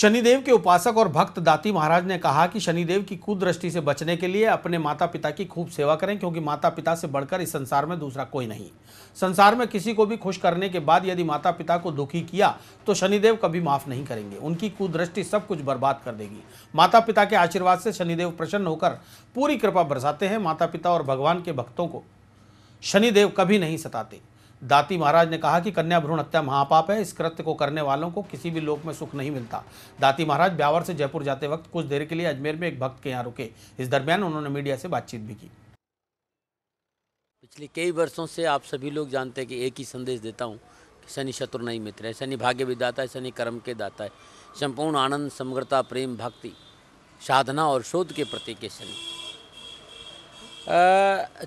शनिदेव के उपासक और भक्त दाती महाराज ने कहा कि शनिदेव की कुदृष्टि से बचने के लिए अपने माता पिता की खूब सेवा करें क्योंकि माता पिता से बढ़कर इस संसार में दूसरा कोई नहीं संसार में किसी को भी खुश करने के बाद यदि माता पिता को दुखी किया तो शनिदेव कभी माफ नहीं करेंगे उनकी कुदृष्टि सब कुछ बर्बाद कर देगी माता पिता के आशीर्वाद से शनिदेव प्रसन्न होकर पूरी कृपा बरसाते हैं माता पिता और भगवान के भक्तों को शनिदेव कभी नहीं सताते दाती महाराज ने कहा कि कन्या भ्रूण हत्या महापाप है इस कृत्य को करने वालों को किसी भी लोक में सुख नहीं मिलता दाती महाराज ब्यावर से जयपुर जाते वक्त कुछ देर के लिए अजमेर में एक भक्त के यहाँ रुके इस दरमियान उन्होंने मीडिया से बातचीत भी की पिछले कई वर्षों से आप सभी लोग जानते हैं कि एक ही संदेश देता हूँ कि शनि शत्रु नहीं मित्र है शनि भाग्य भी दाता है शनि कर्म के दाता है संपूर्ण आनंद समग्रता प्रेम भक्ति साधना और शोध के प्रतीक है शनि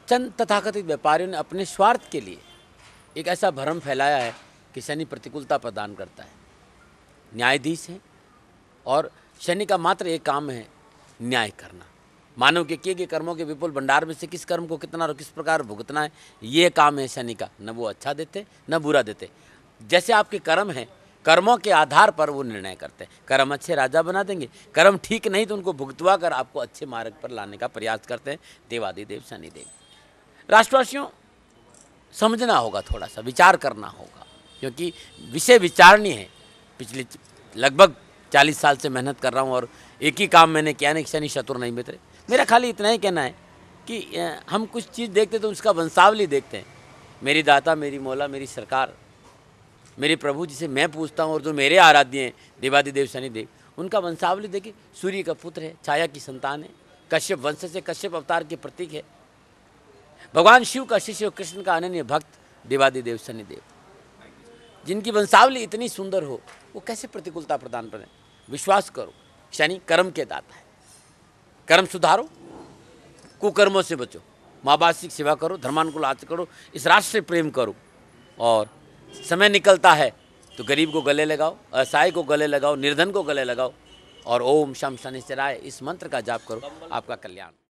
चंद तथाकथित व्यापारियों ने अपने स्वार्थ के लिए एक ऐसा भ्रम फैलाया है कि शनि प्रतिकूलता प्रदान करता है न्यायाधीश हैं और शनि का मात्र एक काम है न्याय करना मानव के किए गए कर्मों के विपुल भंडार में से किस कर्म को कितना और किस प्रकार भुगतना है ये काम है शनि का न वो अच्छा देते न बुरा देते जैसे आपके कर्म हैं कर्मों के आधार पर वो निर्णय करते हैं कर्म अच्छे राजा बना देंगे कर्म ठीक नहीं तो उनको भुगतवा कर आपको अच्छे मार्ग पर लाने का प्रयास करते हैं देवादिदेव शनिदेव राष्ट्रवासियों समझना होगा थोड़ा सा विचार करना होगा क्योंकि विषय विचारणीय है पिछले लगभग चालीस साल से मेहनत कर रहा हूँ और एक ही काम मैंने किया नहीं शनि शत्रु नहीं मित्र मेरा खाली इतना ही कहना है कि हम कुछ चीज़ देखते तो उसका वंशावली देखते हैं मेरी दाता मेरी मौला मेरी सरकार मेरे प्रभु जिसे मैं पूछता हूँ और जो मेरे आराध्य हैं देवादी देव शनिदेव उनका वंशावली देखिए सूर्य का पुत्र है छाया की संतान है कश्यप वंश से कश्यप अवतार के प्रतीक है भगवान शिव का शिष्य कृष्ण का अनन्य भक्त देव शनिदेव जिनकी वंशावली इतनी सुंदर हो वो कैसे प्रतिकूलता प्रदान करें विश्वास करो शनि कर्म के दाता है कर्म सुधारो कुकर्मों से बचो माँ बाप की सेवा करो धर्मानुकूल आचरण करो इस राष्ट्र से प्रेम करो और समय निकलता है तो गरीब को गले लगाओ असहाय को गले लगाओ निर्धन को गले लगाओ और ओम शम शनिश्चराय इस मंत्र का जाप करो आपका कल्याण